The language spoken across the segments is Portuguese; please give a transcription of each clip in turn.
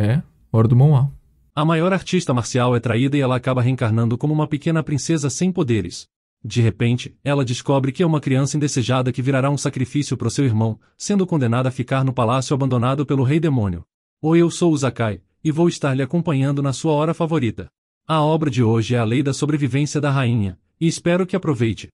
É, Hora do Monal. A maior artista marcial é traída e ela acaba reencarnando como uma pequena princesa sem poderes. De repente, ela descobre que é uma criança indesejada que virará um sacrifício para seu irmão, sendo condenada a ficar no palácio abandonado pelo rei demônio. Ou eu sou o Zakai, e vou estar lhe acompanhando na sua hora favorita. A obra de hoje é a lei da sobrevivência da rainha, e espero que aproveite.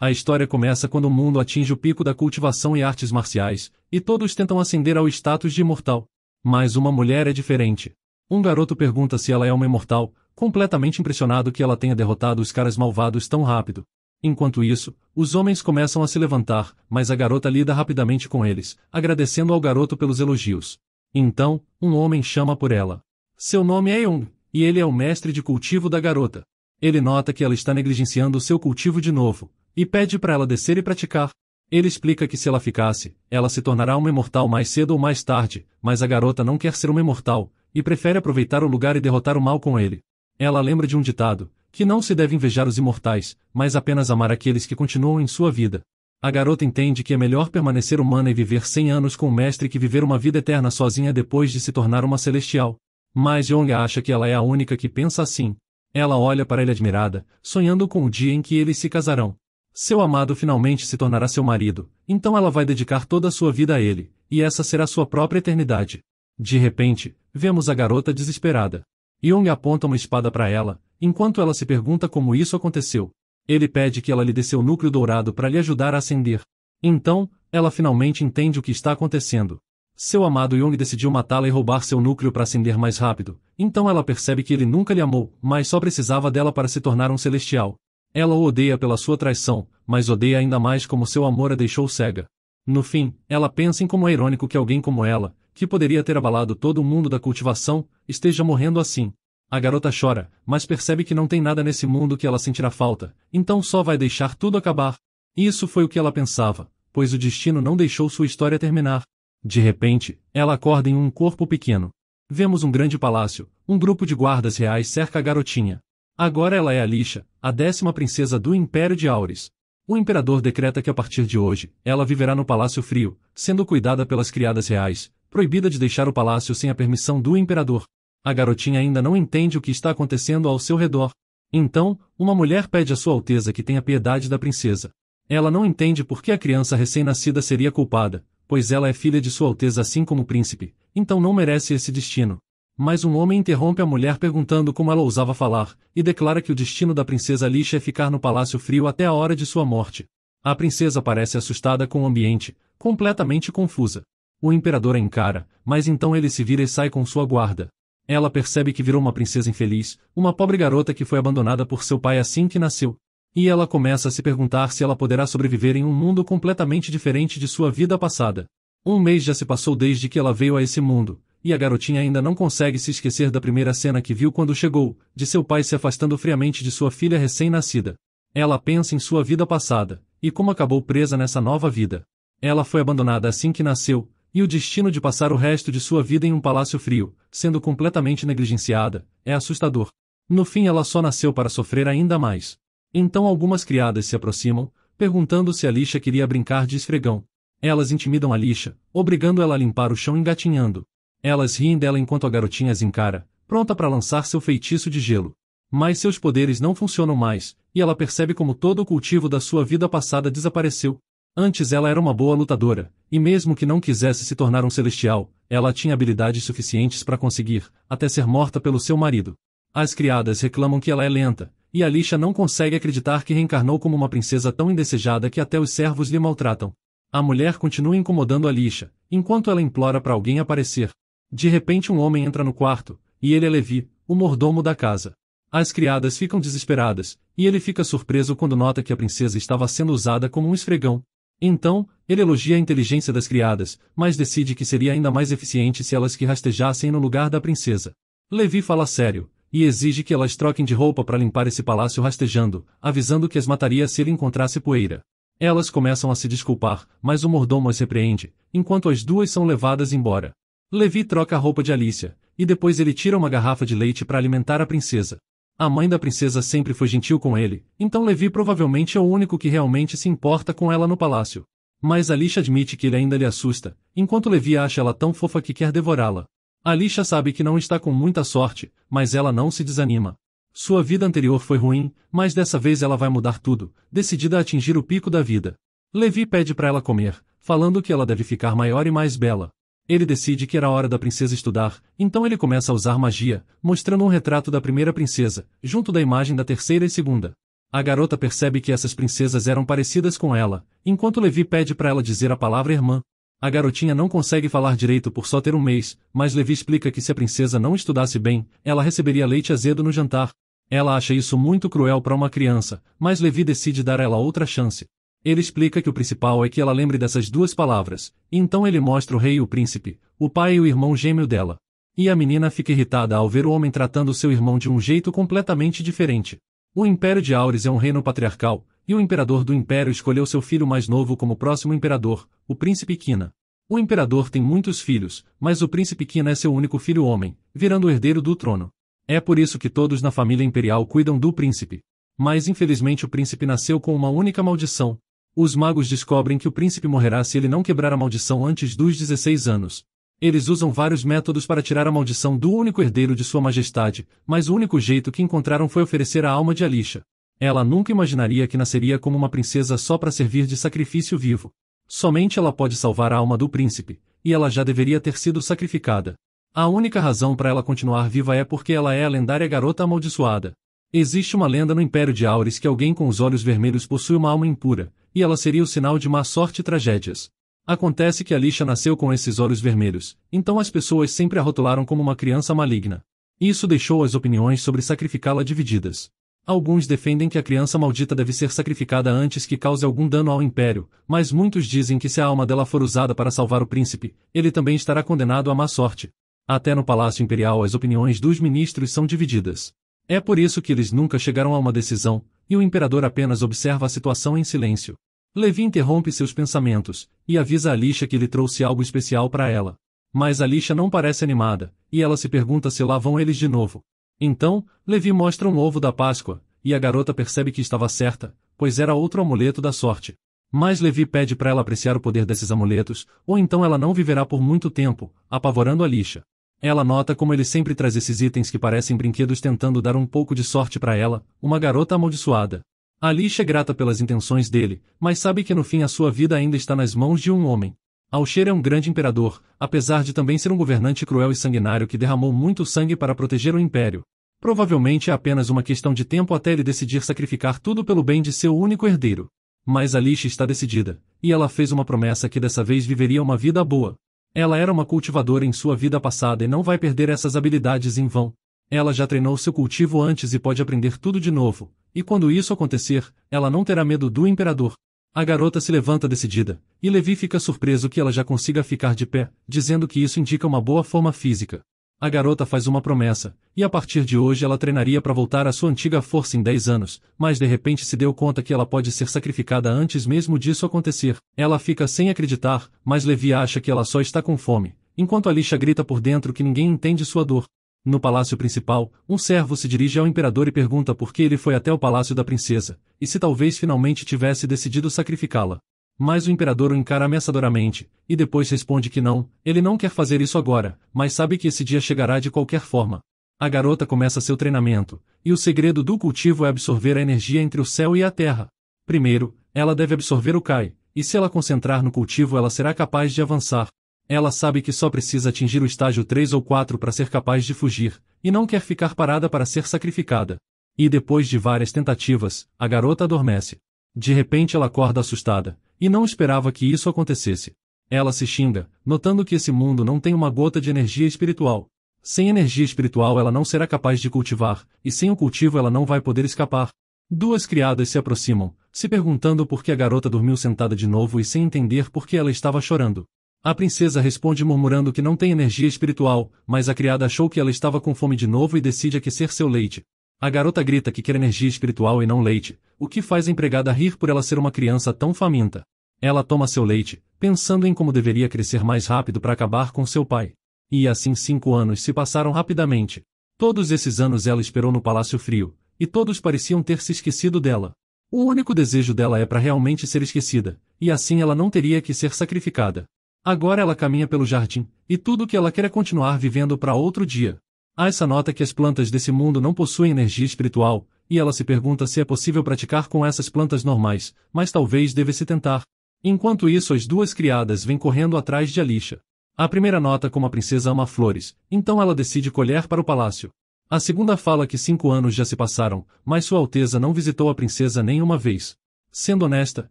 A história começa quando o mundo atinge o pico da cultivação e artes marciais, e todos tentam ascender ao status de imortal. Mas uma mulher é diferente. Um garoto pergunta se ela é uma imortal, completamente impressionado que ela tenha derrotado os caras malvados tão rápido. Enquanto isso, os homens começam a se levantar, mas a garota lida rapidamente com eles, agradecendo ao garoto pelos elogios. Então, um homem chama por ela. Seu nome é Young, e ele é o mestre de cultivo da garota. Ele nota que ela está negligenciando seu cultivo de novo, e pede para ela descer e praticar, ele explica que se ela ficasse, ela se tornará uma imortal mais cedo ou mais tarde, mas a garota não quer ser uma imortal, e prefere aproveitar o lugar e derrotar o mal com ele. Ela lembra de um ditado, que não se deve invejar os imortais, mas apenas amar aqueles que continuam em sua vida. A garota entende que é melhor permanecer humana e viver cem anos com o mestre que viver uma vida eterna sozinha depois de se tornar uma celestial. Mas Young acha que ela é a única que pensa assim. Ela olha para ele admirada, sonhando com o dia em que eles se casarão. Seu amado finalmente se tornará seu marido, então ela vai dedicar toda a sua vida a ele, e essa será sua própria eternidade. De repente, vemos a garota desesperada. Young aponta uma espada para ela, enquanto ela se pergunta como isso aconteceu. Ele pede que ela lhe dê seu núcleo dourado para lhe ajudar a acender. Então, ela finalmente entende o que está acontecendo. Seu amado Young decidiu matá-la e roubar seu núcleo para acender mais rápido, então ela percebe que ele nunca lhe amou, mas só precisava dela para se tornar um celestial. Ela o odeia pela sua traição, mas odeia ainda mais como seu amor a deixou cega. No fim, ela pensa em como é irônico que alguém como ela, que poderia ter abalado todo o mundo da cultivação, esteja morrendo assim. A garota chora, mas percebe que não tem nada nesse mundo que ela sentirá falta, então só vai deixar tudo acabar. Isso foi o que ela pensava, pois o destino não deixou sua história terminar. De repente, ela acorda em um corpo pequeno. Vemos um grande palácio, um grupo de guardas reais cerca a garotinha. Agora ela é a Lixa, a décima princesa do Império de Auris. O imperador decreta que a partir de hoje, ela viverá no Palácio Frio, sendo cuidada pelas criadas reais, proibida de deixar o palácio sem a permissão do imperador. A garotinha ainda não entende o que está acontecendo ao seu redor. Então, uma mulher pede a Sua Alteza que tenha piedade da princesa. Ela não entende por que a criança recém-nascida seria culpada, pois ela é filha de Sua Alteza assim como o príncipe, então não merece esse destino. Mas um homem interrompe a mulher perguntando como ela ousava falar, e declara que o destino da princesa Alicia é ficar no Palácio Frio até a hora de sua morte. A princesa parece assustada com o ambiente, completamente confusa. O imperador a encara, mas então ele se vira e sai com sua guarda. Ela percebe que virou uma princesa infeliz, uma pobre garota que foi abandonada por seu pai assim que nasceu. E ela começa a se perguntar se ela poderá sobreviver em um mundo completamente diferente de sua vida passada. Um mês já se passou desde que ela veio a esse mundo, e a garotinha ainda não consegue se esquecer da primeira cena que viu quando chegou, de seu pai se afastando friamente de sua filha recém-nascida. Ela pensa em sua vida passada, e como acabou presa nessa nova vida. Ela foi abandonada assim que nasceu, e o destino de passar o resto de sua vida em um palácio frio, sendo completamente negligenciada, é assustador. No fim, ela só nasceu para sofrer ainda mais. Então, algumas criadas se aproximam, perguntando se a lixa queria brincar de esfregão. Elas intimidam a lixa, obrigando ela a limpar o chão engatinhando. Elas riem dela enquanto a garotinha as encara, pronta para lançar seu feitiço de gelo. Mas seus poderes não funcionam mais, e ela percebe como todo o cultivo da sua vida passada desapareceu. Antes ela era uma boa lutadora, e mesmo que não quisesse se tornar um celestial, ela tinha habilidades suficientes para conseguir, até ser morta pelo seu marido. As criadas reclamam que ela é lenta, e Alicia não consegue acreditar que reencarnou como uma princesa tão indesejada que até os servos lhe maltratam. A mulher continua incomodando Alicia, enquanto ela implora para alguém aparecer, de repente um homem entra no quarto, e ele é Levi, o mordomo da casa. As criadas ficam desesperadas, e ele fica surpreso quando nota que a princesa estava sendo usada como um esfregão. Então, ele elogia a inteligência das criadas, mas decide que seria ainda mais eficiente se elas que rastejassem no lugar da princesa. Levi fala sério, e exige que elas troquem de roupa para limpar esse palácio rastejando, avisando que as mataria se ele encontrasse poeira. Elas começam a se desculpar, mas o mordomo as repreende, enquanto as duas são levadas embora. Levi troca a roupa de Alicia, e depois ele tira uma garrafa de leite para alimentar a princesa. A mãe da princesa sempre foi gentil com ele, então Levi provavelmente é o único que realmente se importa com ela no palácio. Mas Alicia admite que ele ainda lhe assusta, enquanto Levi acha ela tão fofa que quer devorá-la. Alicia sabe que não está com muita sorte, mas ela não se desanima. Sua vida anterior foi ruim, mas dessa vez ela vai mudar tudo, decidida a atingir o pico da vida. Levi pede para ela comer, falando que ela deve ficar maior e mais bela. Ele decide que era hora da princesa estudar, então ele começa a usar magia, mostrando um retrato da primeira princesa, junto da imagem da terceira e segunda. A garota percebe que essas princesas eram parecidas com ela, enquanto Levi pede para ela dizer a palavra irmã. A garotinha não consegue falar direito por só ter um mês, mas Levi explica que se a princesa não estudasse bem, ela receberia leite azedo no jantar. Ela acha isso muito cruel para uma criança, mas Levi decide dar a ela outra chance. Ele explica que o principal é que ela lembre dessas duas palavras, e então ele mostra o rei e o príncipe, o pai e o irmão gêmeo dela. E a menina fica irritada ao ver o homem tratando seu irmão de um jeito completamente diferente. O Império de Aures é um reino patriarcal, e o imperador do império escolheu seu filho mais novo como próximo imperador, o príncipe Kina. O imperador tem muitos filhos, mas o príncipe Kina é seu único filho homem, virando o herdeiro do trono. É por isso que todos na família imperial cuidam do príncipe. Mas infelizmente o príncipe nasceu com uma única maldição, os magos descobrem que o príncipe morrerá se ele não quebrar a maldição antes dos 16 anos. Eles usam vários métodos para tirar a maldição do único herdeiro de sua majestade, mas o único jeito que encontraram foi oferecer a alma de Alicia. Ela nunca imaginaria que nasceria como uma princesa só para servir de sacrifício vivo. Somente ela pode salvar a alma do príncipe, e ela já deveria ter sido sacrificada. A única razão para ela continuar viva é porque ela é a lendária garota amaldiçoada. Existe uma lenda no Império de Auris que alguém com os olhos vermelhos possui uma alma impura, e ela seria o sinal de má sorte e tragédias. Acontece que a lixa nasceu com esses olhos vermelhos, então as pessoas sempre a rotularam como uma criança maligna. Isso deixou as opiniões sobre sacrificá-la divididas. Alguns defendem que a criança maldita deve ser sacrificada antes que cause algum dano ao império, mas muitos dizem que se a alma dela for usada para salvar o príncipe, ele também estará condenado à má sorte. Até no Palácio Imperial as opiniões dos ministros são divididas. É por isso que eles nunca chegaram a uma decisão, e o imperador apenas observa a situação em silêncio. Levi interrompe seus pensamentos, e avisa a Alicia que lhe trouxe algo especial para ela. Mas Alicia não parece animada, e ela se pergunta se lá vão eles de novo. Então, Levi mostra um ovo da Páscoa, e a garota percebe que estava certa, pois era outro amuleto da sorte. Mas Levi pede para ela apreciar o poder desses amuletos, ou então ela não viverá por muito tempo, apavorando Alicia. Ela nota como ele sempre traz esses itens que parecem brinquedos tentando dar um pouco de sorte para ela, uma garota amaldiçoada. Alicia é grata pelas intenções dele, mas sabe que no fim a sua vida ainda está nas mãos de um homem. Alcher é um grande imperador, apesar de também ser um governante cruel e sanguinário que derramou muito sangue para proteger o império. Provavelmente é apenas uma questão de tempo até ele decidir sacrificar tudo pelo bem de seu único herdeiro. Mas Alicia está decidida, e ela fez uma promessa que dessa vez viveria uma vida boa. Ela era uma cultivadora em sua vida passada e não vai perder essas habilidades em vão. Ela já treinou seu cultivo antes e pode aprender tudo de novo, e quando isso acontecer, ela não terá medo do imperador. A garota se levanta decidida, e Levi fica surpreso que ela já consiga ficar de pé, dizendo que isso indica uma boa forma física a garota faz uma promessa, e a partir de hoje ela treinaria para voltar à sua antiga força em 10 anos, mas de repente se deu conta que ela pode ser sacrificada antes mesmo disso acontecer. Ela fica sem acreditar, mas Levi acha que ela só está com fome, enquanto Alicia grita por dentro que ninguém entende sua dor. No palácio principal, um servo se dirige ao imperador e pergunta por que ele foi até o palácio da princesa, e se talvez finalmente tivesse decidido sacrificá-la. Mas o imperador o encara ameaçadoramente, e depois responde que não, ele não quer fazer isso agora, mas sabe que esse dia chegará de qualquer forma. A garota começa seu treinamento, e o segredo do cultivo é absorver a energia entre o céu e a terra. Primeiro, ela deve absorver o Kai, e se ela concentrar no cultivo ela será capaz de avançar. Ela sabe que só precisa atingir o estágio 3 ou 4 para ser capaz de fugir, e não quer ficar parada para ser sacrificada. E depois de várias tentativas, a garota adormece. De repente ela acorda assustada, e não esperava que isso acontecesse. Ela se xinga, notando que esse mundo não tem uma gota de energia espiritual. Sem energia espiritual ela não será capaz de cultivar, e sem o cultivo ela não vai poder escapar. Duas criadas se aproximam, se perguntando por que a garota dormiu sentada de novo e sem entender por que ela estava chorando. A princesa responde murmurando que não tem energia espiritual, mas a criada achou que ela estava com fome de novo e decide aquecer seu leite. A garota grita que quer energia espiritual e não leite, o que faz a empregada rir por ela ser uma criança tão faminta. Ela toma seu leite, pensando em como deveria crescer mais rápido para acabar com seu pai. E assim cinco anos se passaram rapidamente. Todos esses anos ela esperou no Palácio Frio, e todos pareciam ter se esquecido dela. O único desejo dela é para realmente ser esquecida, e assim ela não teria que ser sacrificada. Agora ela caminha pelo jardim, e tudo o que ela quer é continuar vivendo para outro dia. Ah, essa nota que as plantas desse mundo não possuem energia espiritual, e ela se pergunta se é possível praticar com essas plantas normais, mas talvez deve-se tentar. Enquanto isso as duas criadas vêm correndo atrás de Alicia. A primeira nota como a princesa ama flores, então ela decide colher para o palácio. A segunda fala que cinco anos já se passaram, mas sua alteza não visitou a princesa nem uma vez. Sendo honesta,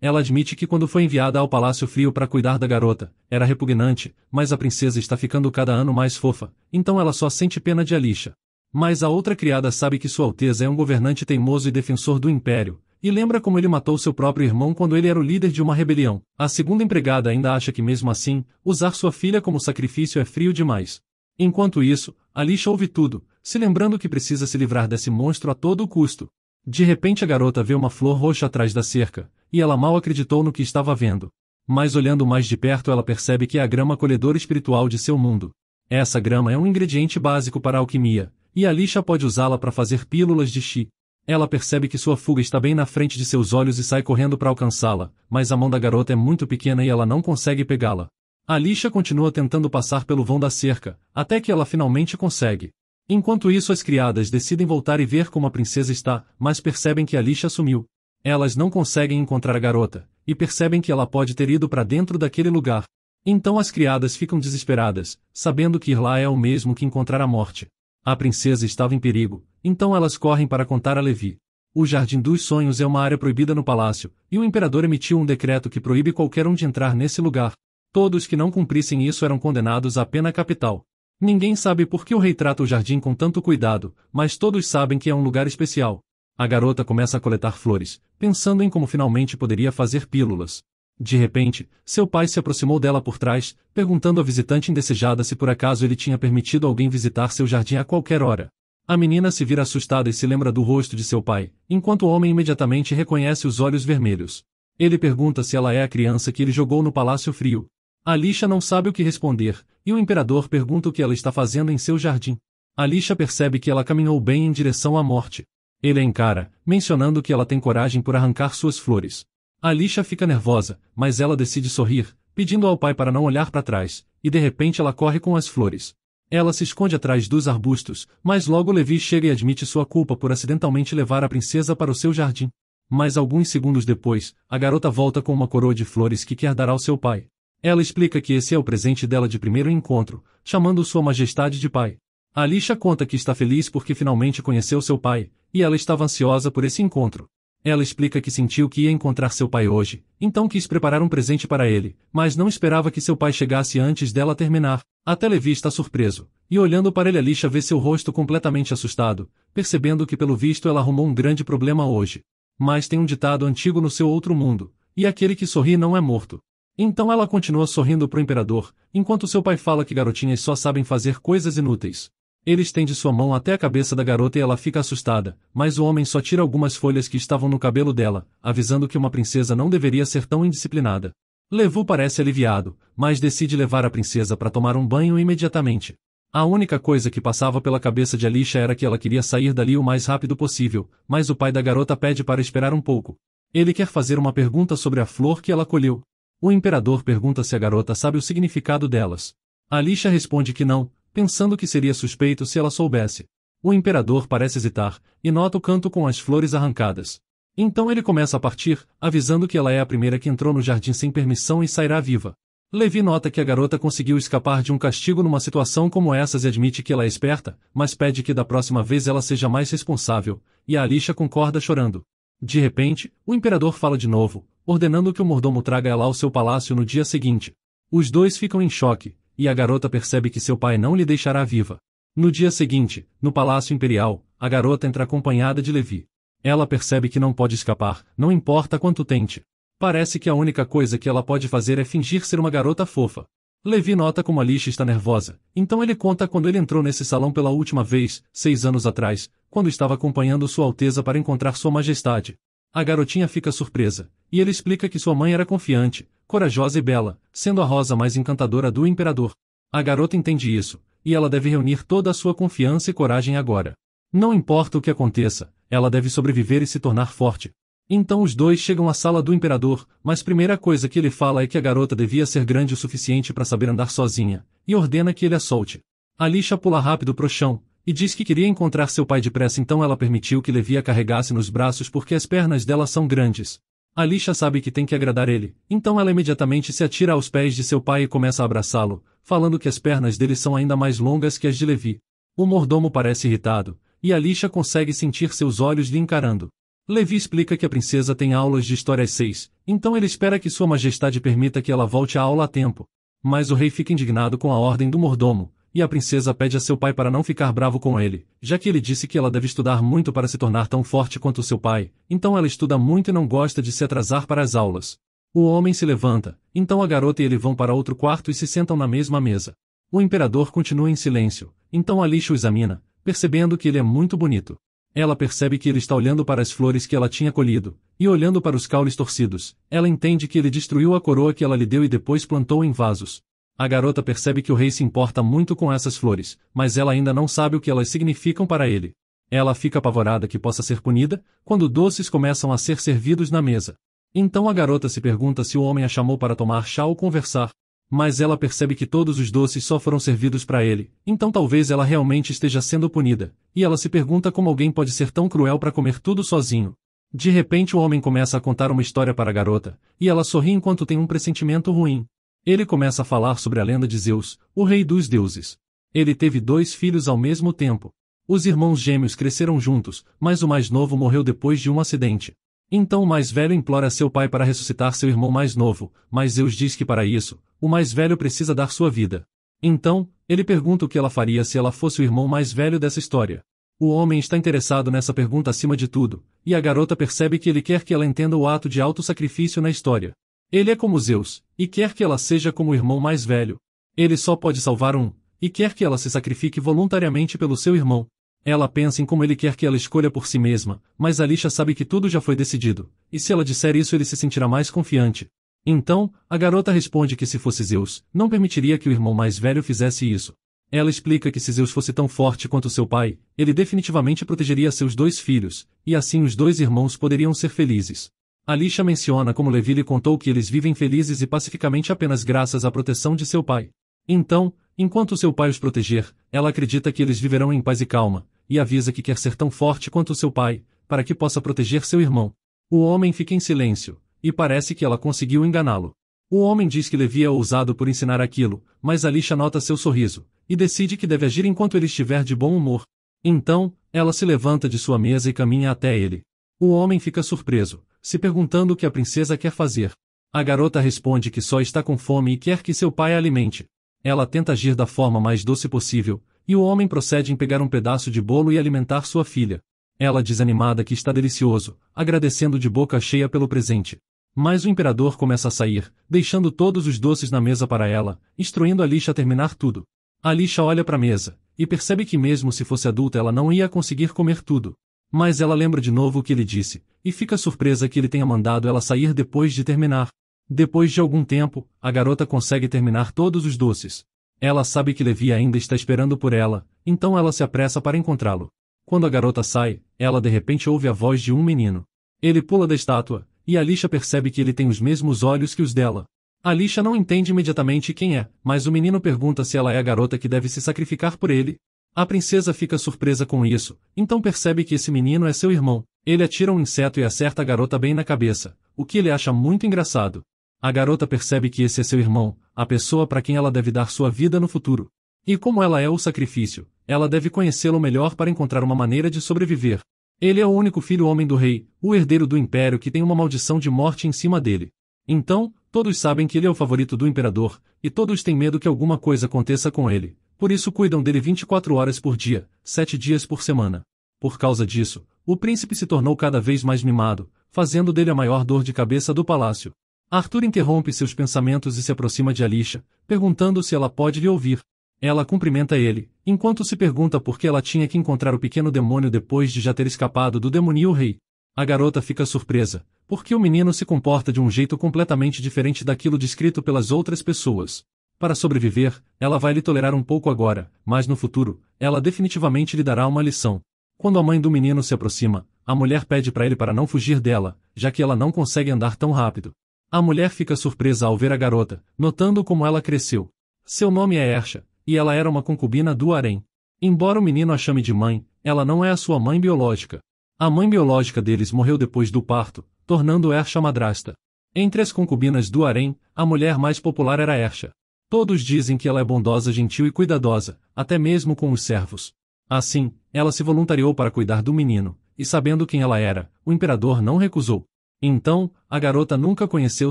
ela admite que quando foi enviada ao Palácio Frio para cuidar da garota, era repugnante, mas a princesa está ficando cada ano mais fofa, então ela só sente pena de Alicia. Mas a outra criada sabe que Sua Alteza é um governante teimoso e defensor do Império, e lembra como ele matou seu próprio irmão quando ele era o líder de uma rebelião. A segunda empregada ainda acha que mesmo assim, usar sua filha como sacrifício é frio demais. Enquanto isso, Alicia ouve tudo, se lembrando que precisa se livrar desse monstro a todo custo. De repente a garota vê uma flor roxa atrás da cerca, e ela mal acreditou no que estava vendo. Mas olhando mais de perto ela percebe que é a grama colhedora espiritual de seu mundo. Essa grama é um ingrediente básico para a alquimia, e a lixa pode usá-la para fazer pílulas de chi. Ela percebe que sua fuga está bem na frente de seus olhos e sai correndo para alcançá-la, mas a mão da garota é muito pequena e ela não consegue pegá-la. A lixa continua tentando passar pelo vão da cerca, até que ela finalmente consegue. Enquanto isso, as criadas decidem voltar e ver como a princesa está, mas percebem que a lixa sumiu. Elas não conseguem encontrar a garota, e percebem que ela pode ter ido para dentro daquele lugar. Então as criadas ficam desesperadas, sabendo que ir lá é o mesmo que encontrar a morte. A princesa estava em perigo, então elas correm para contar a Levi. O Jardim dos Sonhos é uma área proibida no palácio, e o imperador emitiu um decreto que proíbe qualquer um de entrar nesse lugar. Todos que não cumprissem isso eram condenados à pena capital. Ninguém sabe por que o rei trata o jardim com tanto cuidado, mas todos sabem que é um lugar especial. A garota começa a coletar flores, pensando em como finalmente poderia fazer pílulas. De repente, seu pai se aproximou dela por trás, perguntando à visitante indesejada se por acaso ele tinha permitido alguém visitar seu jardim a qualquer hora. A menina se vira assustada e se lembra do rosto de seu pai, enquanto o homem imediatamente reconhece os olhos vermelhos. Ele pergunta se ela é a criança que ele jogou no Palácio Frio. Alixa não sabe o que responder, e o imperador pergunta o que ela está fazendo em seu jardim. Alixa percebe que ela caminhou bem em direção à morte. Ele a encara, mencionando que ela tem coragem por arrancar suas flores. Alixa fica nervosa, mas ela decide sorrir, pedindo ao pai para não olhar para trás, e de repente ela corre com as flores. Ela se esconde atrás dos arbustos, mas logo Levi chega e admite sua culpa por acidentalmente levar a princesa para o seu jardim. Mas alguns segundos depois, a garota volta com uma coroa de flores que quer dar ao seu pai. Ela explica que esse é o presente dela de primeiro encontro, chamando Sua Majestade de pai. Alicia conta que está feliz porque finalmente conheceu seu pai, e ela estava ansiosa por esse encontro. Ela explica que sentiu que ia encontrar seu pai hoje, então quis preparar um presente para ele, mas não esperava que seu pai chegasse antes dela terminar. A televisão está surpreso, e olhando para ele Alicia vê seu rosto completamente assustado, percebendo que pelo visto ela arrumou um grande problema hoje. Mas tem um ditado antigo no seu outro mundo, e aquele que sorri não é morto. Então ela continua sorrindo pro imperador, enquanto seu pai fala que garotinhas só sabem fazer coisas inúteis. Ele estende sua mão até a cabeça da garota e ela fica assustada, mas o homem só tira algumas folhas que estavam no cabelo dela, avisando que uma princesa não deveria ser tão indisciplinada. Levu parece aliviado, mas decide levar a princesa para tomar um banho imediatamente. A única coisa que passava pela cabeça de Alicia era que ela queria sair dali o mais rápido possível, mas o pai da garota pede para esperar um pouco. Ele quer fazer uma pergunta sobre a flor que ela colheu, o imperador pergunta se a garota sabe o significado delas. Alicia responde que não, pensando que seria suspeito se ela soubesse. O imperador parece hesitar, e nota o canto com as flores arrancadas. Então ele começa a partir, avisando que ela é a primeira que entrou no jardim sem permissão e sairá viva. Levi nota que a garota conseguiu escapar de um castigo numa situação como essa e admite que ela é esperta, mas pede que da próxima vez ela seja mais responsável, e a Alicia concorda chorando. De repente, o imperador fala de novo, ordenando que o mordomo traga ela ao seu palácio no dia seguinte. Os dois ficam em choque, e a garota percebe que seu pai não lhe deixará viva. No dia seguinte, no Palácio Imperial, a garota entra acompanhada de Levi. Ela percebe que não pode escapar, não importa quanto tente. Parece que a única coisa que ela pode fazer é fingir ser uma garota fofa. Levi nota como Alice está nervosa, então ele conta quando ele entrou nesse salão pela última vez, seis anos atrás, quando estava acompanhando Sua Alteza para encontrar Sua Majestade. A garotinha fica surpresa, e ele explica que sua mãe era confiante, corajosa e bela, sendo a rosa mais encantadora do imperador. A garota entende isso, e ela deve reunir toda a sua confiança e coragem agora. Não importa o que aconteça, ela deve sobreviver e se tornar forte. Então os dois chegam à sala do imperador, mas primeira coisa que ele fala é que a garota devia ser grande o suficiente para saber andar sozinha, e ordena que ele a solte. Alicia pula rápido pro chão, e diz que queria encontrar seu pai depressa então ela permitiu que Levi a carregasse nos braços porque as pernas dela são grandes. Alicia sabe que tem que agradar ele, então ela imediatamente se atira aos pés de seu pai e começa a abraçá-lo, falando que as pernas dele são ainda mais longas que as de Levi. O mordomo parece irritado, e Alicia consegue sentir seus olhos lhe encarando. Levi explica que a princesa tem aulas de história às seis, então ele espera que sua majestade permita que ela volte à aula a tempo. Mas o rei fica indignado com a ordem do mordomo, e a princesa pede a seu pai para não ficar bravo com ele, já que ele disse que ela deve estudar muito para se tornar tão forte quanto seu pai, então ela estuda muito e não gosta de se atrasar para as aulas. O homem se levanta, então a garota e ele vão para outro quarto e se sentam na mesma mesa. O imperador continua em silêncio, então Alicia o examina, percebendo que ele é muito bonito ela percebe que ele está olhando para as flores que ela tinha colhido, e olhando para os caules torcidos, ela entende que ele destruiu a coroa que ela lhe deu e depois plantou em vasos. A garota percebe que o rei se importa muito com essas flores, mas ela ainda não sabe o que elas significam para ele. Ela fica apavorada que possa ser punida, quando doces começam a ser servidos na mesa. Então a garota se pergunta se o homem a chamou para tomar chá ou conversar, mas ela percebe que todos os doces só foram servidos para ele, então talvez ela realmente esteja sendo punida, e ela se pergunta como alguém pode ser tão cruel para comer tudo sozinho. De repente o homem começa a contar uma história para a garota, e ela sorri enquanto tem um pressentimento ruim. Ele começa a falar sobre a lenda de Zeus, o rei dos deuses. Ele teve dois filhos ao mesmo tempo. Os irmãos gêmeos cresceram juntos, mas o mais novo morreu depois de um acidente. Então o mais velho implora seu pai para ressuscitar seu irmão mais novo, mas Zeus diz que para isso, o mais velho precisa dar sua vida. Então, ele pergunta o que ela faria se ela fosse o irmão mais velho dessa história. O homem está interessado nessa pergunta acima de tudo, e a garota percebe que ele quer que ela entenda o ato de auto-sacrifício na história. Ele é como Zeus, e quer que ela seja como o irmão mais velho. Ele só pode salvar um, e quer que ela se sacrifique voluntariamente pelo seu irmão. Ela pensa em como ele quer que ela escolha por si mesma, mas Alicia sabe que tudo já foi decidido, e se ela disser isso ele se sentirá mais confiante. Então, a garota responde que se fosse Zeus, não permitiria que o irmão mais velho fizesse isso. Ela explica que se Zeus fosse tão forte quanto seu pai, ele definitivamente protegeria seus dois filhos, e assim os dois irmãos poderiam ser felizes. Alicia menciona como Levi lhe contou que eles vivem felizes e pacificamente apenas graças à proteção de seu pai. Então, enquanto seu pai os proteger, ela acredita que eles viverão em paz e calma, e avisa que quer ser tão forte quanto seu pai, para que possa proteger seu irmão. O homem fica em silêncio, e parece que ela conseguiu enganá-lo. O homem diz que Levi é ousado por ensinar aquilo, mas Alicia nota seu sorriso, e decide que deve agir enquanto ele estiver de bom humor. Então, ela se levanta de sua mesa e caminha até ele. O homem fica surpreso, se perguntando o que a princesa quer fazer. A garota responde que só está com fome e quer que seu pai a alimente. Ela tenta agir da forma mais doce possível, e o homem procede em pegar um pedaço de bolo e alimentar sua filha. Ela diz animada que está delicioso, agradecendo de boca cheia pelo presente. Mas o imperador começa a sair, deixando todos os doces na mesa para ela, instruindo a lixa a terminar tudo. A lixa olha para a mesa, e percebe que mesmo se fosse adulta ela não ia conseguir comer tudo. Mas ela lembra de novo o que ele disse, e fica surpresa que ele tenha mandado ela sair depois de terminar. Depois de algum tempo, a garota consegue terminar todos os doces. Ela sabe que Levi ainda está esperando por ela, então ela se apressa para encontrá-lo. Quando a garota sai, ela de repente ouve a voz de um menino. Ele pula da estátua, e Alicia percebe que ele tem os mesmos olhos que os dela. Alicia não entende imediatamente quem é, mas o menino pergunta se ela é a garota que deve se sacrificar por ele. A princesa fica surpresa com isso, então percebe que esse menino é seu irmão. Ele atira um inseto e acerta a garota bem na cabeça, o que ele acha muito engraçado a garota percebe que esse é seu irmão, a pessoa para quem ela deve dar sua vida no futuro. E como ela é o sacrifício, ela deve conhecê-lo melhor para encontrar uma maneira de sobreviver. Ele é o único filho homem do rei, o herdeiro do império que tem uma maldição de morte em cima dele. Então, todos sabem que ele é o favorito do imperador, e todos têm medo que alguma coisa aconteça com ele, por isso cuidam dele 24 horas por dia, 7 dias por semana. Por causa disso, o príncipe se tornou cada vez mais mimado, fazendo dele a maior dor de cabeça do palácio. Arthur interrompe seus pensamentos e se aproxima de Alicia, perguntando se ela pode lhe ouvir. Ela cumprimenta ele, enquanto se pergunta por que ela tinha que encontrar o pequeno demônio depois de já ter escapado do demonio rei. A garota fica surpresa, porque o menino se comporta de um jeito completamente diferente daquilo descrito pelas outras pessoas. Para sobreviver, ela vai lhe tolerar um pouco agora, mas no futuro, ela definitivamente lhe dará uma lição. Quando a mãe do menino se aproxima, a mulher pede para ele para não fugir dela, já que ela não consegue andar tão rápido. A mulher fica surpresa ao ver a garota, notando como ela cresceu. Seu nome é Ersha, e ela era uma concubina do harém. Embora o menino a chame de mãe, ela não é a sua mãe biológica. A mãe biológica deles morreu depois do parto, tornando Ersha madrasta. Entre as concubinas do harém, a mulher mais popular era Ersha. Todos dizem que ela é bondosa, gentil e cuidadosa, até mesmo com os servos. Assim, ela se voluntariou para cuidar do menino, e sabendo quem ela era, o imperador não recusou. Então, a garota nunca conheceu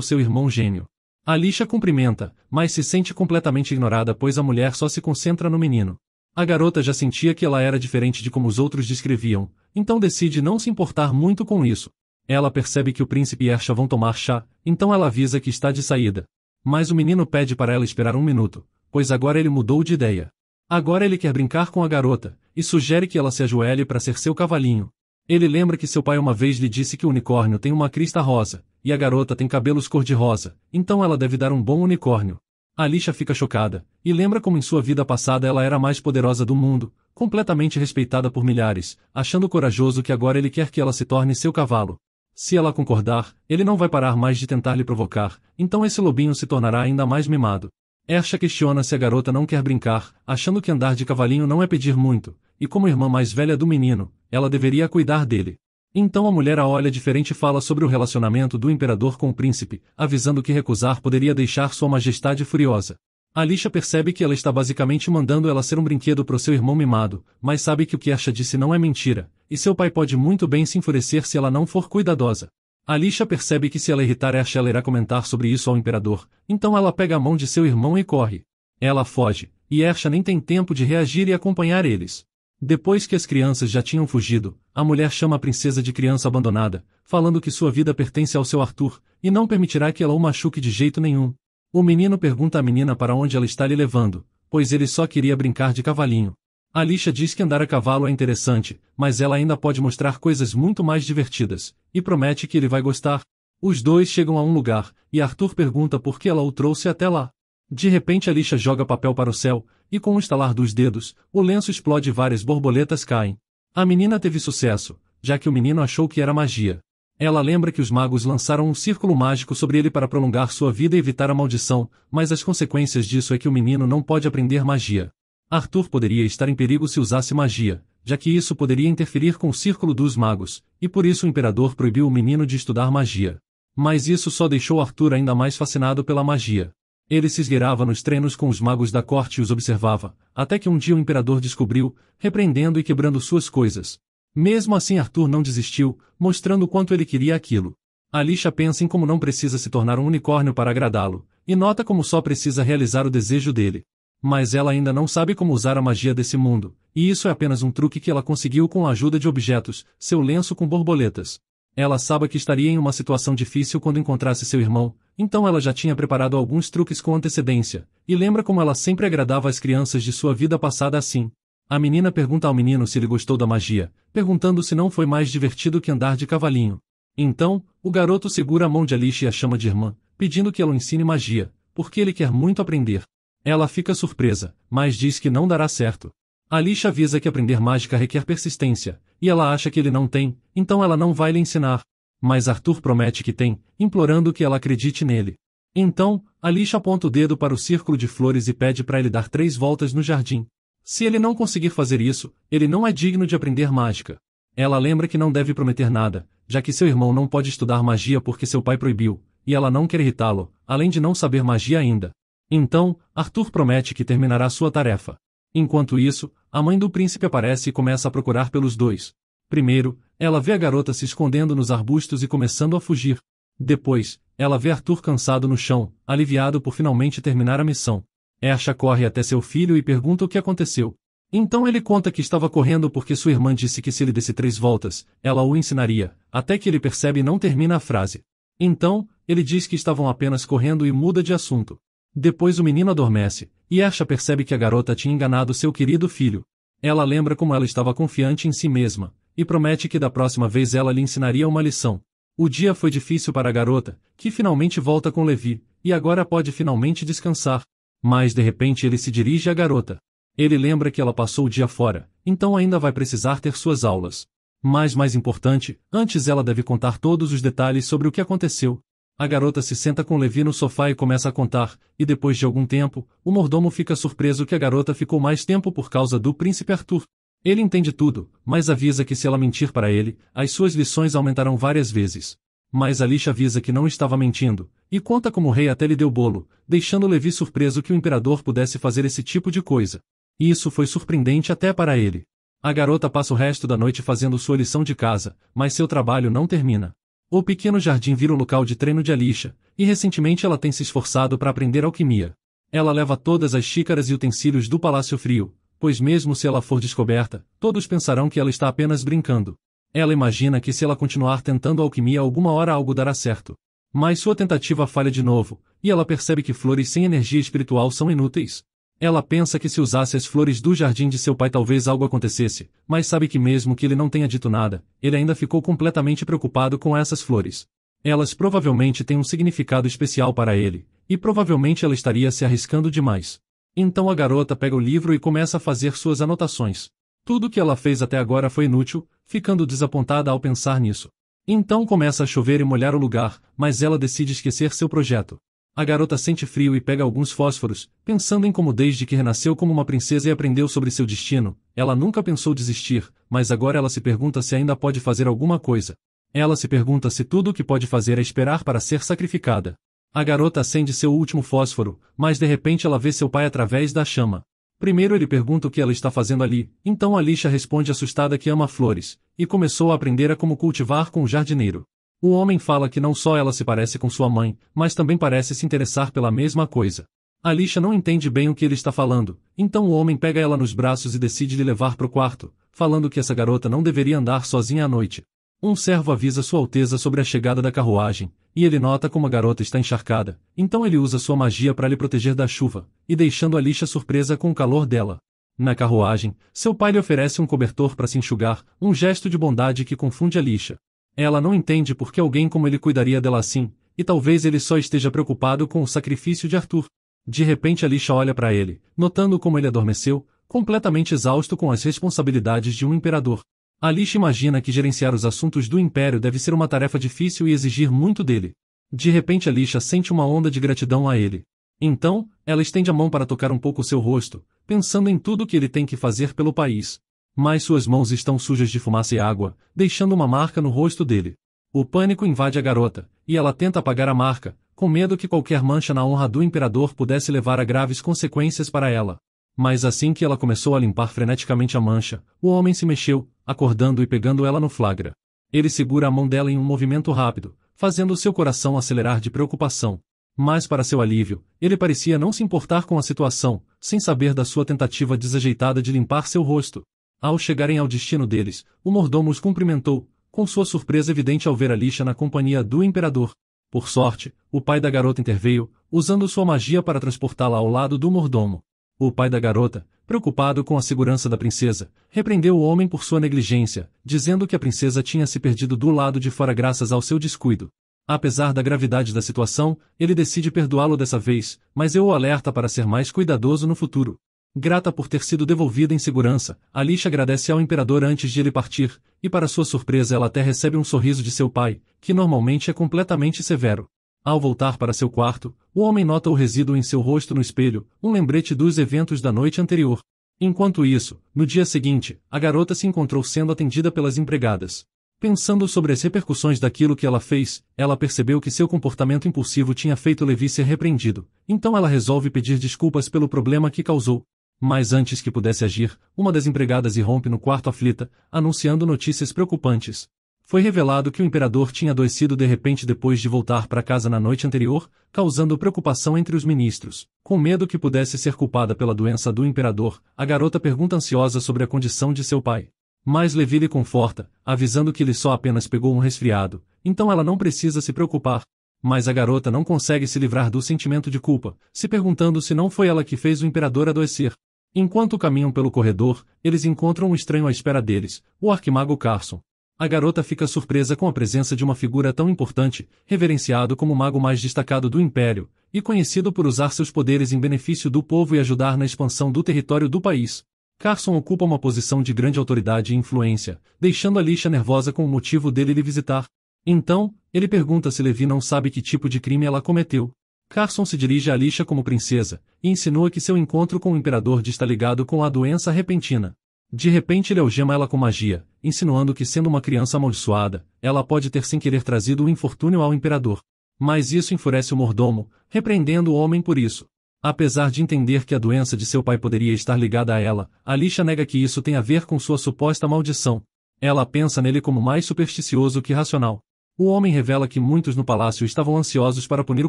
seu irmão gênio. A lixa cumprimenta, mas se sente completamente ignorada pois a mulher só se concentra no menino. A garota já sentia que ela era diferente de como os outros descreviam, então decide não se importar muito com isso. Ela percebe que o príncipe e Ersha vão tomar chá, então ela avisa que está de saída. Mas o menino pede para ela esperar um minuto, pois agora ele mudou de ideia. Agora ele quer brincar com a garota, e sugere que ela se ajoelhe para ser seu cavalinho. Ele lembra que seu pai uma vez lhe disse que o unicórnio tem uma crista rosa, e a garota tem cabelos cor-de-rosa, então ela deve dar um bom unicórnio. Alicia fica chocada, e lembra como em sua vida passada ela era a mais poderosa do mundo, completamente respeitada por milhares, achando corajoso que agora ele quer que ela se torne seu cavalo. Se ela concordar, ele não vai parar mais de tentar lhe provocar, então esse lobinho se tornará ainda mais mimado. Ersha questiona se a garota não quer brincar, achando que andar de cavalinho não é pedir muito, e como irmã mais velha do menino, ela deveria cuidar dele. Então a mulher a olha diferente e fala sobre o relacionamento do imperador com o príncipe, avisando que recusar poderia deixar sua majestade furiosa. Alicia percebe que ela está basicamente mandando ela ser um brinquedo para o seu irmão mimado, mas sabe que o que Asha disse não é mentira, e seu pai pode muito bem se enfurecer se ela não for cuidadosa. Alicia percebe que se ela irritar Asha ela irá comentar sobre isso ao imperador, então ela pega a mão de seu irmão e corre. Ela foge, e Asha nem tem tempo de reagir e acompanhar eles. Depois que as crianças já tinham fugido, a mulher chama a princesa de criança abandonada, falando que sua vida pertence ao seu Arthur, e não permitirá que ela o machuque de jeito nenhum. O menino pergunta à menina para onde ela está lhe levando, pois ele só queria brincar de cavalinho. A lixa diz que andar a cavalo é interessante, mas ela ainda pode mostrar coisas muito mais divertidas, e promete que ele vai gostar. Os dois chegam a um lugar, e Arthur pergunta por que ela o trouxe até lá. De repente a lixa joga papel para o céu, e com um estalar dos dedos, o lenço explode e várias borboletas caem. A menina teve sucesso, já que o menino achou que era magia. Ela lembra que os magos lançaram um círculo mágico sobre ele para prolongar sua vida e evitar a maldição, mas as consequências disso é que o menino não pode aprender magia. Arthur poderia estar em perigo se usasse magia, já que isso poderia interferir com o círculo dos magos, e por isso o imperador proibiu o menino de estudar magia. Mas isso só deixou Arthur ainda mais fascinado pela magia. Ele se esgueirava nos treinos com os magos da corte e os observava, até que um dia o imperador descobriu, repreendendo e quebrando suas coisas. Mesmo assim Arthur não desistiu, mostrando quanto ele queria aquilo. Alicia pensa em como não precisa se tornar um unicórnio para agradá-lo, e nota como só precisa realizar o desejo dele. Mas ela ainda não sabe como usar a magia desse mundo, e isso é apenas um truque que ela conseguiu com a ajuda de objetos, seu lenço com borboletas. Ela sabe que estaria em uma situação difícil quando encontrasse seu irmão, então ela já tinha preparado alguns truques com antecedência, e lembra como ela sempre agradava as crianças de sua vida passada assim. A menina pergunta ao menino se ele gostou da magia, perguntando se não foi mais divertido que andar de cavalinho. Então, o garoto segura a mão de Alice e a chama de irmã, pedindo que ela ensine magia, porque ele quer muito aprender. Ela fica surpresa, mas diz que não dará certo. Alice avisa que aprender mágica requer persistência, e ela acha que ele não tem, então ela não vai lhe ensinar mas Arthur promete que tem, implorando que ela acredite nele. Então, Alice aponta o dedo para o círculo de flores e pede para ele dar três voltas no jardim. Se ele não conseguir fazer isso, ele não é digno de aprender mágica. Ela lembra que não deve prometer nada, já que seu irmão não pode estudar magia porque seu pai proibiu, e ela não quer irritá-lo, além de não saber magia ainda. Então, Arthur promete que terminará sua tarefa. Enquanto isso, a mãe do príncipe aparece e começa a procurar pelos dois. Primeiro, ela vê a garota se escondendo nos arbustos e começando a fugir. Depois, ela vê Arthur cansado no chão, aliviado por finalmente terminar a missão. Ersha corre até seu filho e pergunta o que aconteceu. Então ele conta que estava correndo porque sua irmã disse que se ele desse três voltas, ela o ensinaria, até que ele percebe e não termina a frase. Então, ele diz que estavam apenas correndo e muda de assunto. Depois o menino adormece, e Ersha percebe que a garota tinha enganado seu querido filho. Ela lembra como ela estava confiante em si mesma, e promete que da próxima vez ela lhe ensinaria uma lição. O dia foi difícil para a garota, que finalmente volta com Levi, e agora pode finalmente descansar. Mas de repente ele se dirige à garota. Ele lembra que ela passou o dia fora, então ainda vai precisar ter suas aulas. Mas mais importante, antes ela deve contar todos os detalhes sobre o que aconteceu. A garota se senta com Levi no sofá e começa a contar, e depois de algum tempo, o mordomo fica surpreso que a garota ficou mais tempo por causa do príncipe Arthur. Ele entende tudo, mas avisa que se ela mentir para ele, as suas lições aumentarão várias vezes. Mas Alice avisa que não estava mentindo, e conta como o rei até lhe deu bolo, deixando Levi surpreso que o imperador pudesse fazer esse tipo de coisa. E isso foi surpreendente até para ele. A garota passa o resto da noite fazendo sua lição de casa, mas seu trabalho não termina. O pequeno jardim vira o local de treino de Alicia, e recentemente ela tem se esforçado para aprender alquimia. Ela leva todas as xícaras e utensílios do Palácio Frio, pois mesmo se ela for descoberta, todos pensarão que ela está apenas brincando. Ela imagina que se ela continuar tentando alquimia alguma hora algo dará certo. Mas sua tentativa falha de novo, e ela percebe que flores sem energia espiritual são inúteis. Ela pensa que se usasse as flores do jardim de seu pai talvez algo acontecesse, mas sabe que mesmo que ele não tenha dito nada, ele ainda ficou completamente preocupado com essas flores. Elas provavelmente têm um significado especial para ele, e provavelmente ela estaria se arriscando demais. Então a garota pega o livro e começa a fazer suas anotações. Tudo que ela fez até agora foi inútil, ficando desapontada ao pensar nisso. Então começa a chover e molhar o lugar, mas ela decide esquecer seu projeto. A garota sente frio e pega alguns fósforos, pensando em como desde que renasceu como uma princesa e aprendeu sobre seu destino, ela nunca pensou desistir, mas agora ela se pergunta se ainda pode fazer alguma coisa. Ela se pergunta se tudo o que pode fazer é esperar para ser sacrificada. A garota acende seu último fósforo, mas de repente ela vê seu pai através da chama. Primeiro ele pergunta o que ela está fazendo ali, então Alicia responde assustada que ama flores, e começou a aprender a como cultivar com o jardineiro. O homem fala que não só ela se parece com sua mãe, mas também parece se interessar pela mesma coisa. Alicia não entende bem o que ele está falando, então o homem pega ela nos braços e decide lhe levar para o quarto, falando que essa garota não deveria andar sozinha à noite. Um servo avisa Sua Alteza sobre a chegada da carruagem, e ele nota como a garota está encharcada, então ele usa sua magia para lhe proteger da chuva, e deixando a lixa surpresa com o calor dela. Na carruagem, seu pai lhe oferece um cobertor para se enxugar, um gesto de bondade que confunde a lixa. Ela não entende por que alguém como ele cuidaria dela assim, e talvez ele só esteja preocupado com o sacrifício de Arthur. De repente a lixa olha para ele, notando como ele adormeceu, completamente exausto com as responsabilidades de um imperador. Alice imagina que gerenciar os assuntos do império deve ser uma tarefa difícil e exigir muito dele. De repente Alicia sente uma onda de gratidão a ele. Então, ela estende a mão para tocar um pouco seu rosto, pensando em tudo o que ele tem que fazer pelo país. Mas suas mãos estão sujas de fumaça e água, deixando uma marca no rosto dele. O pânico invade a garota, e ela tenta apagar a marca, com medo que qualquer mancha na honra do imperador pudesse levar a graves consequências para ela. Mas assim que ela começou a limpar freneticamente a mancha, o homem se mexeu, acordando e pegando ela no flagra. Ele segura a mão dela em um movimento rápido, fazendo seu coração acelerar de preocupação. Mas, para seu alívio, ele parecia não se importar com a situação, sem saber da sua tentativa desajeitada de limpar seu rosto. Ao chegarem ao destino deles, o mordomo os cumprimentou, com sua surpresa evidente ao ver a lixa na companhia do imperador. Por sorte, o pai da garota interveio, usando sua magia para transportá-la ao lado do mordomo. O pai da garota, preocupado com a segurança da princesa, repreendeu o homem por sua negligência, dizendo que a princesa tinha se perdido do lado de fora graças ao seu descuido. Apesar da gravidade da situação, ele decide perdoá-lo dessa vez, mas eu o alerta para ser mais cuidadoso no futuro. Grata por ter sido devolvida em segurança, Alice agradece ao imperador antes de ele partir, e para sua surpresa ela até recebe um sorriso de seu pai, que normalmente é completamente severo. Ao voltar para seu quarto, o homem nota o resíduo em seu rosto no espelho, um lembrete dos eventos da noite anterior. Enquanto isso, no dia seguinte, a garota se encontrou sendo atendida pelas empregadas. Pensando sobre as repercussões daquilo que ela fez, ela percebeu que seu comportamento impulsivo tinha feito Levi ser repreendido, então ela resolve pedir desculpas pelo problema que causou. Mas antes que pudesse agir, uma das empregadas irrompe no quarto aflita, anunciando notícias preocupantes foi revelado que o imperador tinha adoecido de repente depois de voltar para casa na noite anterior, causando preocupação entre os ministros. Com medo que pudesse ser culpada pela doença do imperador, a garota pergunta ansiosa sobre a condição de seu pai. Mas Levi lhe conforta, avisando que ele só apenas pegou um resfriado, então ela não precisa se preocupar. Mas a garota não consegue se livrar do sentimento de culpa, se perguntando se não foi ela que fez o imperador adoecer. Enquanto caminham pelo corredor, eles encontram um estranho à espera deles, o arquimago Carson. A garota fica surpresa com a presença de uma figura tão importante, reverenciado como o mago mais destacado do Império, e conhecido por usar seus poderes em benefício do povo e ajudar na expansão do território do país. Carson ocupa uma posição de grande autoridade e influência, deixando a lixa nervosa com o motivo dele lhe visitar. Então, ele pergunta se Levi não sabe que tipo de crime ela cometeu. Carson se dirige a lixa como princesa, e insinua que seu encontro com o imperador está ligado com a doença repentina. De repente ele algema ela com magia, insinuando que sendo uma criança amaldiçoada, ela pode ter sem querer trazido o infortúnio ao imperador. Mas isso enfurece o mordomo, repreendendo o homem por isso. Apesar de entender que a doença de seu pai poderia estar ligada a ela, Alicia nega que isso tem a ver com sua suposta maldição. Ela pensa nele como mais supersticioso que racional. O homem revela que muitos no palácio estavam ansiosos para punir o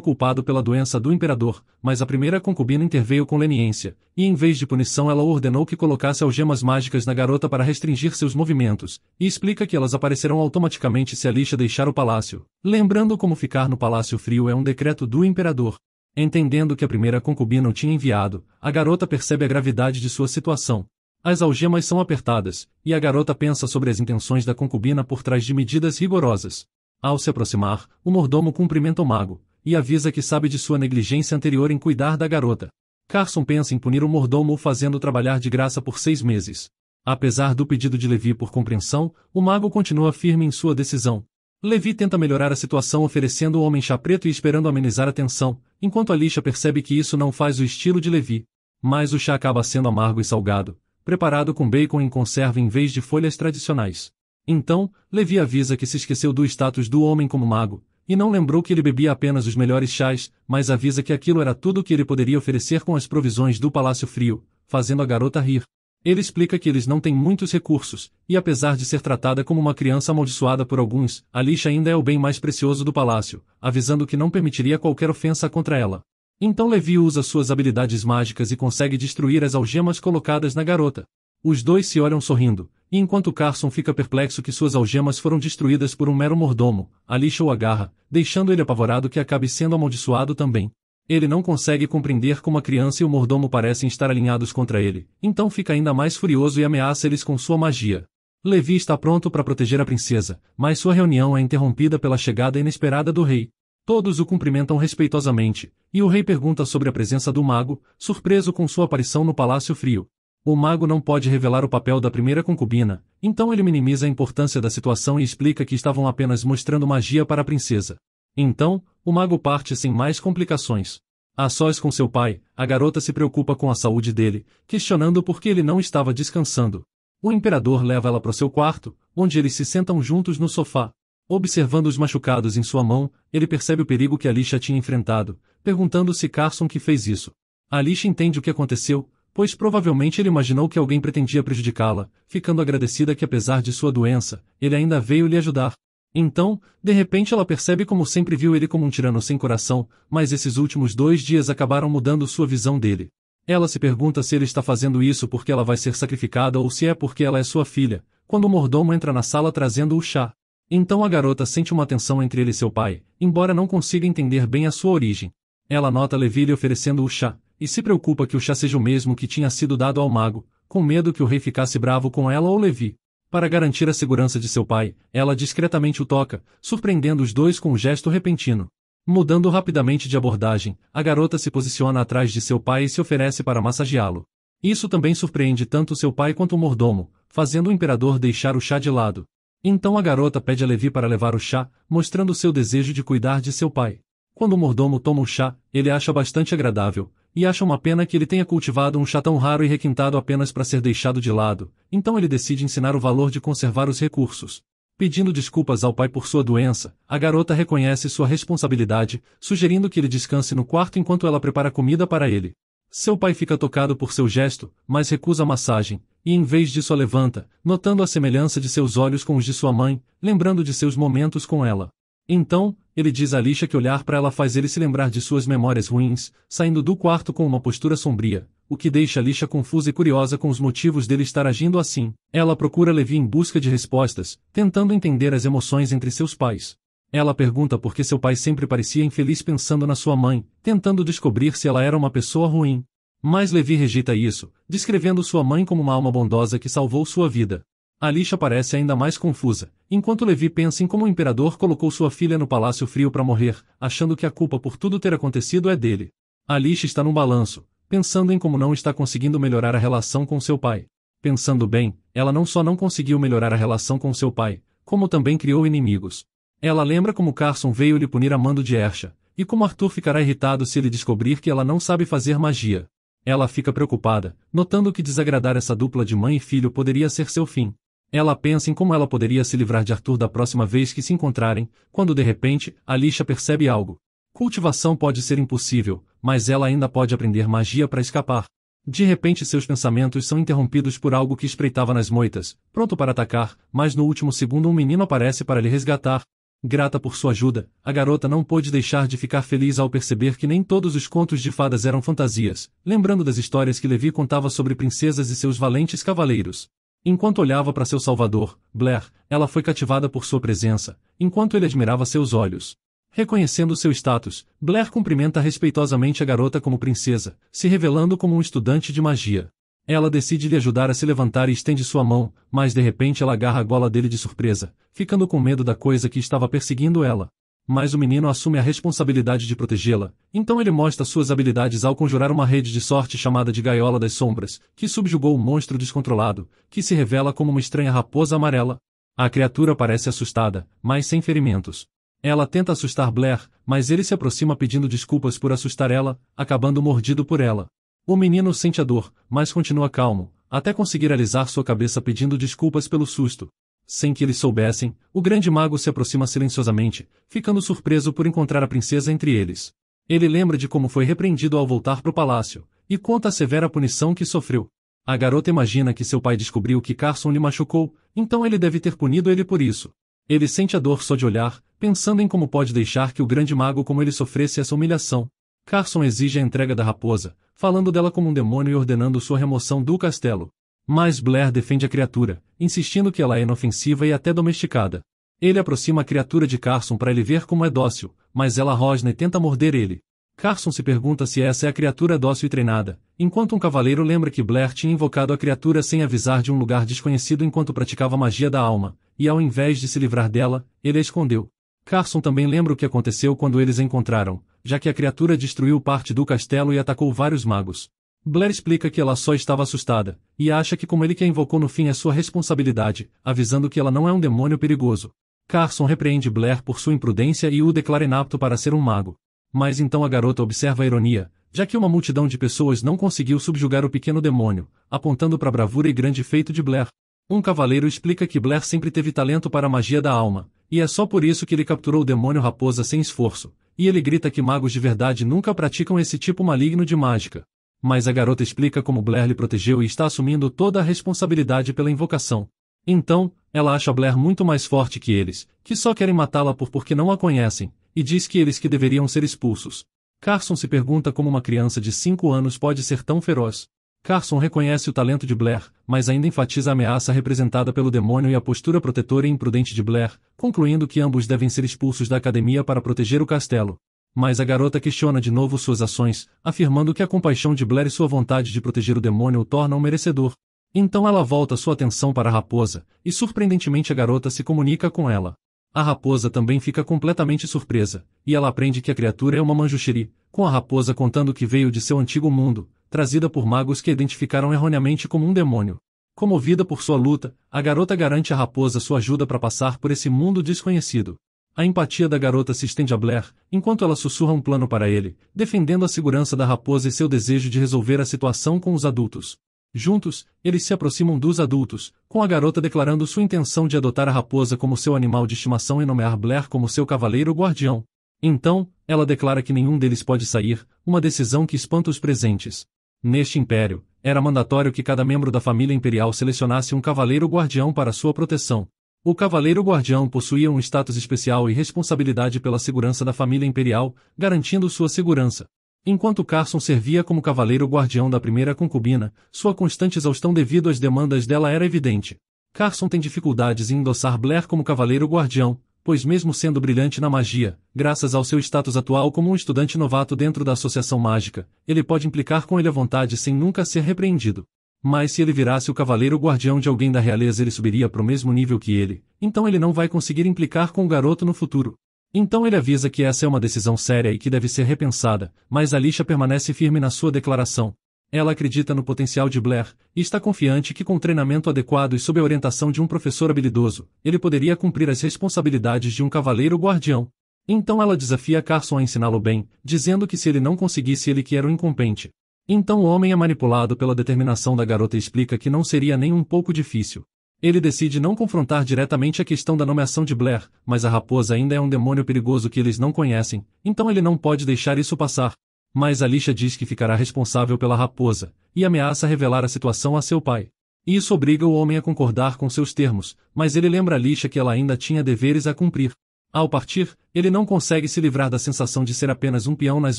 culpado pela doença do imperador, mas a primeira concubina interveio com leniência, e em vez de punição ela ordenou que colocasse algemas mágicas na garota para restringir seus movimentos, e explica que elas aparecerão automaticamente se a lixa deixar o palácio, lembrando como ficar no palácio frio é um decreto do imperador. Entendendo que a primeira concubina o tinha enviado, a garota percebe a gravidade de sua situação, as algemas são apertadas, e a garota pensa sobre as intenções da concubina por trás de medidas rigorosas. Ao se aproximar, o mordomo cumprimenta o mago, e avisa que sabe de sua negligência anterior em cuidar da garota. Carson pensa em punir o mordomo fazendo trabalhar de graça por seis meses. Apesar do pedido de Levi por compreensão, o mago continua firme em sua decisão. Levi tenta melhorar a situação oferecendo o homem chá preto e esperando amenizar a tensão, enquanto Alicia percebe que isso não faz o estilo de Levi. Mas o chá acaba sendo amargo e salgado, preparado com bacon em conserva em vez de folhas tradicionais. Então, Levi avisa que se esqueceu do status do homem como mago, e não lembrou que ele bebia apenas os melhores chás, mas avisa que aquilo era tudo o que ele poderia oferecer com as provisões do Palácio Frio, fazendo a garota rir. Ele explica que eles não têm muitos recursos, e apesar de ser tratada como uma criança amaldiçoada por alguns, a lixa ainda é o bem mais precioso do palácio, avisando que não permitiria qualquer ofensa contra ela. Então Levi usa suas habilidades mágicas e consegue destruir as algemas colocadas na garota. Os dois se olham sorrindo, e enquanto Carson fica perplexo que suas algemas foram destruídas por um mero mordomo, Alicia o agarra, deixando ele apavorado que acabe sendo amaldiçoado também. Ele não consegue compreender como a criança e o mordomo parecem estar alinhados contra ele, então fica ainda mais furioso e ameaça eles com sua magia. Levi está pronto para proteger a princesa, mas sua reunião é interrompida pela chegada inesperada do rei. Todos o cumprimentam respeitosamente, e o rei pergunta sobre a presença do mago, surpreso com sua aparição no Palácio Frio o mago não pode revelar o papel da primeira concubina, então ele minimiza a importância da situação e explica que estavam apenas mostrando magia para a princesa. Então, o mago parte sem mais complicações. A sós com seu pai, a garota se preocupa com a saúde dele, questionando por que ele não estava descansando. O imperador leva ela para seu quarto, onde eles se sentam juntos no sofá. Observando os machucados em sua mão, ele percebe o perigo que Alicia tinha enfrentado, perguntando se Carson que fez isso. Alicia entende o que aconteceu, pois provavelmente ele imaginou que alguém pretendia prejudicá-la, ficando agradecida que apesar de sua doença, ele ainda veio lhe ajudar. Então, de repente ela percebe como sempre viu ele como um tirano sem coração, mas esses últimos dois dias acabaram mudando sua visão dele. Ela se pergunta se ele está fazendo isso porque ela vai ser sacrificada ou se é porque ela é sua filha, quando o mordomo entra na sala trazendo o chá. Então a garota sente uma tensão entre ele e seu pai, embora não consiga entender bem a sua origem. Ela nota Levi lhe oferecendo o chá, e se preocupa que o chá seja o mesmo que tinha sido dado ao mago, com medo que o rei ficasse bravo com ela ou Levi. Para garantir a segurança de seu pai, ela discretamente o toca, surpreendendo os dois com um gesto repentino. Mudando rapidamente de abordagem, a garota se posiciona atrás de seu pai e se oferece para massageá-lo. Isso também surpreende tanto seu pai quanto o mordomo, fazendo o imperador deixar o chá de lado. Então a garota pede a Levi para levar o chá, mostrando seu desejo de cuidar de seu pai. Quando o mordomo toma o chá, ele acha bastante agradável, e acha uma pena que ele tenha cultivado um chá tão raro e requintado apenas para ser deixado de lado, então ele decide ensinar o valor de conservar os recursos. Pedindo desculpas ao pai por sua doença, a garota reconhece sua responsabilidade, sugerindo que ele descanse no quarto enquanto ela prepara comida para ele. Seu pai fica tocado por seu gesto, mas recusa a massagem, e em vez disso a levanta, notando a semelhança de seus olhos com os de sua mãe, lembrando de seus momentos com ela. Então, ele diz a lixa que olhar para ela faz ele se lembrar de suas memórias ruins, saindo do quarto com uma postura sombria, o que deixa lixa confusa e curiosa com os motivos dele estar agindo assim. Ela procura Levi em busca de respostas, tentando entender as emoções entre seus pais. Ela pergunta por que seu pai sempre parecia infeliz pensando na sua mãe, tentando descobrir se ela era uma pessoa ruim. Mas Levi rejeita isso, descrevendo sua mãe como uma alma bondosa que salvou sua vida. A lixa parece ainda mais confusa, enquanto Levi pensa em como o imperador colocou sua filha no palácio frio para morrer, achando que a culpa por tudo ter acontecido é dele. A lixa está num balanço, pensando em como não está conseguindo melhorar a relação com seu pai. Pensando bem, ela não só não conseguiu melhorar a relação com seu pai, como também criou inimigos. Ela lembra como Carson veio lhe punir amando de Ersha, e como Arthur ficará irritado se ele descobrir que ela não sabe fazer magia. Ela fica preocupada, notando que desagradar essa dupla de mãe e filho poderia ser seu fim. Ela pensa em como ela poderia se livrar de Arthur da próxima vez que se encontrarem, quando de repente, Alicia percebe algo. Cultivação pode ser impossível, mas ela ainda pode aprender magia para escapar. De repente seus pensamentos são interrompidos por algo que espreitava nas moitas, pronto para atacar, mas no último segundo um menino aparece para lhe resgatar. Grata por sua ajuda, a garota não pôde deixar de ficar feliz ao perceber que nem todos os contos de fadas eram fantasias, lembrando das histórias que Levi contava sobre princesas e seus valentes cavaleiros. Enquanto olhava para seu salvador, Blair, ela foi cativada por sua presença, enquanto ele admirava seus olhos. Reconhecendo seu status, Blair cumprimenta respeitosamente a garota como princesa, se revelando como um estudante de magia. Ela decide lhe ajudar a se levantar e estende sua mão, mas de repente ela agarra a gola dele de surpresa, ficando com medo da coisa que estava perseguindo ela mas o menino assume a responsabilidade de protegê-la, então ele mostra suas habilidades ao conjurar uma rede de sorte chamada de Gaiola das Sombras, que subjugou o um monstro descontrolado, que se revela como uma estranha raposa amarela. A criatura parece assustada, mas sem ferimentos. Ela tenta assustar Blair, mas ele se aproxima pedindo desculpas por assustar ela, acabando mordido por ela. O menino sente a dor, mas continua calmo, até conseguir alisar sua cabeça pedindo desculpas pelo susto. Sem que eles soubessem, o grande mago se aproxima silenciosamente, ficando surpreso por encontrar a princesa entre eles. Ele lembra de como foi repreendido ao voltar para o palácio, e conta a severa punição que sofreu. A garota imagina que seu pai descobriu que Carson lhe machucou, então ele deve ter punido ele por isso. Ele sente a dor só de olhar, pensando em como pode deixar que o grande mago como ele sofresse essa humilhação. Carson exige a entrega da raposa, falando dela como um demônio e ordenando sua remoção do castelo. Mas Blair defende a criatura, insistindo que ela é inofensiva e até domesticada. Ele aproxima a criatura de Carson para ele ver como é dócil, mas ela rosna e tenta morder ele. Carson se pergunta se essa é a criatura dócil e treinada, enquanto um cavaleiro lembra que Blair tinha invocado a criatura sem avisar de um lugar desconhecido enquanto praticava magia da alma, e ao invés de se livrar dela, ele a escondeu. Carson também lembra o que aconteceu quando eles a encontraram, já que a criatura destruiu parte do castelo e atacou vários magos. Blair explica que ela só estava assustada, e acha que como ele que a invocou no fim é sua responsabilidade, avisando que ela não é um demônio perigoso. Carson repreende Blair por sua imprudência e o declara inapto para ser um mago. Mas então a garota observa a ironia, já que uma multidão de pessoas não conseguiu subjugar o pequeno demônio, apontando para a bravura e grande feito de Blair. Um cavaleiro explica que Blair sempre teve talento para a magia da alma, e é só por isso que ele capturou o demônio raposa sem esforço, e ele grita que magos de verdade nunca praticam esse tipo maligno de mágica. Mas a garota explica como Blair lhe protegeu e está assumindo toda a responsabilidade pela invocação. Então, ela acha Blair muito mais forte que eles, que só querem matá-la por porque não a conhecem, e diz que eles que deveriam ser expulsos. Carson se pergunta como uma criança de 5 anos pode ser tão feroz. Carson reconhece o talento de Blair, mas ainda enfatiza a ameaça representada pelo demônio e a postura protetora e imprudente de Blair, concluindo que ambos devem ser expulsos da academia para proteger o castelo. Mas a garota questiona de novo suas ações, afirmando que a compaixão de Blair e sua vontade de proteger o demônio o tornam merecedor. Então ela volta sua atenção para a raposa, e surpreendentemente a garota se comunica com ela. A raposa também fica completamente surpresa, e ela aprende que a criatura é uma manjushiri, com a raposa contando que veio de seu antigo mundo, trazida por magos que a identificaram erroneamente como um demônio. Comovida por sua luta, a garota garante à raposa sua ajuda para passar por esse mundo desconhecido. A empatia da garota se estende a Blair, enquanto ela sussurra um plano para ele, defendendo a segurança da raposa e seu desejo de resolver a situação com os adultos. Juntos, eles se aproximam dos adultos, com a garota declarando sua intenção de adotar a raposa como seu animal de estimação e nomear Blair como seu cavaleiro guardião. Então, ela declara que nenhum deles pode sair, uma decisão que espanta os presentes. Neste império, era mandatório que cada membro da família imperial selecionasse um cavaleiro guardião para sua proteção. O Cavaleiro Guardião possuía um status especial e responsabilidade pela segurança da família imperial, garantindo sua segurança. Enquanto Carson servia como Cavaleiro Guardião da primeira concubina, sua constante exaustão devido às demandas dela era evidente. Carson tem dificuldades em endossar Blair como Cavaleiro Guardião, pois mesmo sendo brilhante na magia, graças ao seu status atual como um estudante novato dentro da Associação Mágica, ele pode implicar com ele à vontade sem nunca ser repreendido. Mas se ele virasse o cavaleiro guardião de alguém da realeza ele subiria para o mesmo nível que ele, então ele não vai conseguir implicar com o garoto no futuro. Então ele avisa que essa é uma decisão séria e que deve ser repensada, mas Alicia permanece firme na sua declaração. Ela acredita no potencial de Blair e está confiante que, com treinamento adequado e sob a orientação de um professor habilidoso, ele poderia cumprir as responsabilidades de um cavaleiro guardião. Então ela desafia Carson a ensiná-lo bem, dizendo que se ele não conseguisse, ele que era o incompetente. Então o homem é manipulado pela determinação da garota e explica que não seria nem um pouco difícil. Ele decide não confrontar diretamente a questão da nomeação de Blair, mas a raposa ainda é um demônio perigoso que eles não conhecem, então ele não pode deixar isso passar. Mas Alicia diz que ficará responsável pela raposa, e ameaça revelar a situação a seu pai. Isso obriga o homem a concordar com seus termos, mas ele lembra a Alicia que ela ainda tinha deveres a cumprir. Ao partir, ele não consegue se livrar da sensação de ser apenas um peão nas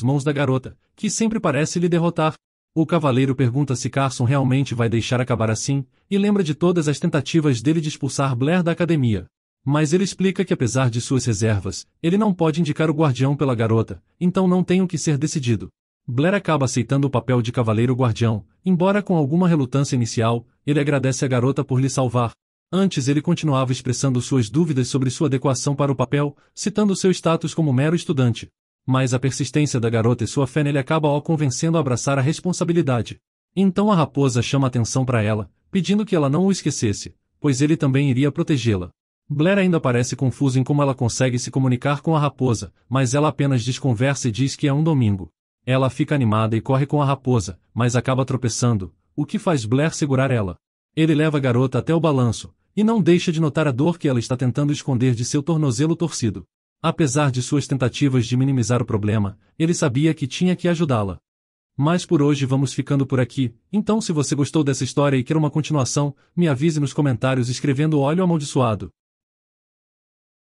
mãos da garota, que sempre parece lhe derrotar. O cavaleiro pergunta se Carson realmente vai deixar acabar assim, e lembra de todas as tentativas dele de expulsar Blair da academia. Mas ele explica que apesar de suas reservas, ele não pode indicar o guardião pela garota, então não tem o que ser decidido. Blair acaba aceitando o papel de cavaleiro guardião, embora com alguma relutância inicial, ele agradece a garota por lhe salvar. Antes ele continuava expressando suas dúvidas sobre sua adequação para o papel, citando seu status como mero estudante. Mas a persistência da garota e sua fé nele acaba o convencendo a abraçar a responsabilidade. Então a raposa chama atenção para ela, pedindo que ela não o esquecesse, pois ele também iria protegê-la. Blair ainda parece confuso em como ela consegue se comunicar com a raposa, mas ela apenas desconversa e diz que é um domingo. Ela fica animada e corre com a raposa, mas acaba tropeçando, o que faz Blair segurar ela. Ele leva a garota até o balanço, e não deixa de notar a dor que ela está tentando esconder de seu tornozelo torcido. Apesar de suas tentativas de minimizar o problema, ele sabia que tinha que ajudá-la. Mas por hoje vamos ficando por aqui, então se você gostou dessa história e quer uma continuação, me avise nos comentários escrevendo óleo amaldiçoado.